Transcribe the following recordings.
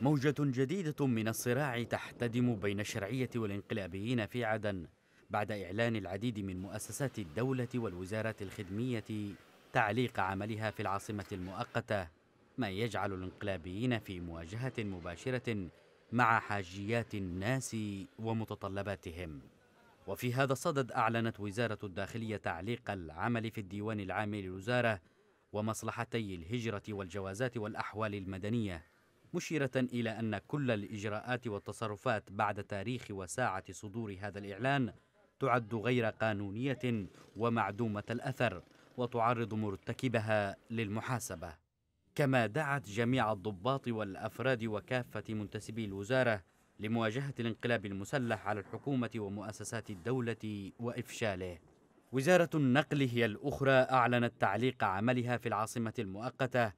موجة جديدة من الصراع تحتدم بين الشرعية والانقلابيين في عدن بعد إعلان العديد من مؤسسات الدولة والوزارات الخدمية تعليق عملها في العاصمة المؤقتة ما يجعل الانقلابيين في مواجهة مباشرة مع حاجيات الناس ومتطلباتهم وفي هذا الصدد أعلنت وزارة الداخلية تعليق العمل في الديوان العام للوزارة ومصلحتي الهجرة والجوازات والأحوال المدنية مشيرة إلى أن كل الإجراءات والتصرفات بعد تاريخ وساعة صدور هذا الإعلان تعد غير قانونية ومعدومة الأثر وتعرض مرتكبها للمحاسبة كما دعت جميع الضباط والأفراد وكافة منتسبي الوزارة لمواجهة الانقلاب المسلح على الحكومة ومؤسسات الدولة وإفشاله وزارة النقل هي الأخرى أعلنت تعليق عملها في العاصمة المؤقتة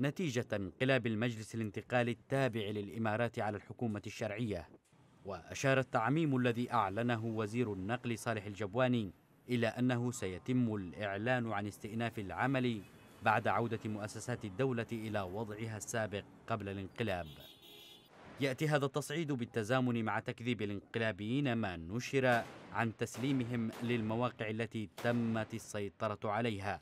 نتيجة انقلاب المجلس الانتقالي التابع للإمارات على الحكومة الشرعية وأشار التعميم الذي أعلنه وزير النقل صالح الجبواني إلى أنه سيتم الإعلان عن استئناف العمل بعد عودة مؤسسات الدولة إلى وضعها السابق قبل الانقلاب يأتي هذا التصعيد بالتزامن مع تكذيب الانقلابيين ما نشر عن تسليمهم للمواقع التي تمت السيطرة عليها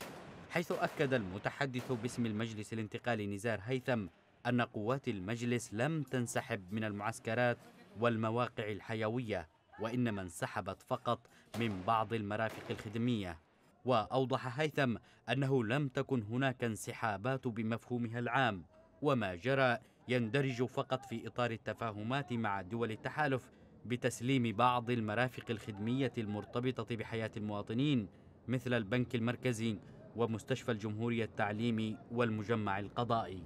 حيث أكد المتحدث باسم المجلس الانتقالي نزار هيثم أن قوات المجلس لم تنسحب من المعسكرات والمواقع الحيوية وإنما انسحبت فقط من بعض المرافق الخدمية وأوضح هيثم أنه لم تكن هناك انسحابات بمفهومها العام وما جرى يندرج فقط في إطار التفاهمات مع دول التحالف بتسليم بعض المرافق الخدمية المرتبطة بحياة المواطنين مثل البنك المركزي ومستشفى الجمهورية التعليمي والمجمع القضائي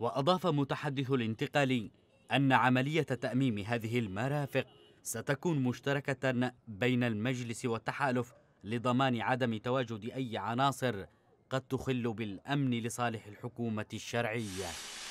وأضاف متحدث الانتقالي أن عملية تأميم هذه المرافق ستكون مشتركة بين المجلس والتحالف لضمان عدم تواجد أي عناصر قد تخل بالأمن لصالح الحكومة الشرعية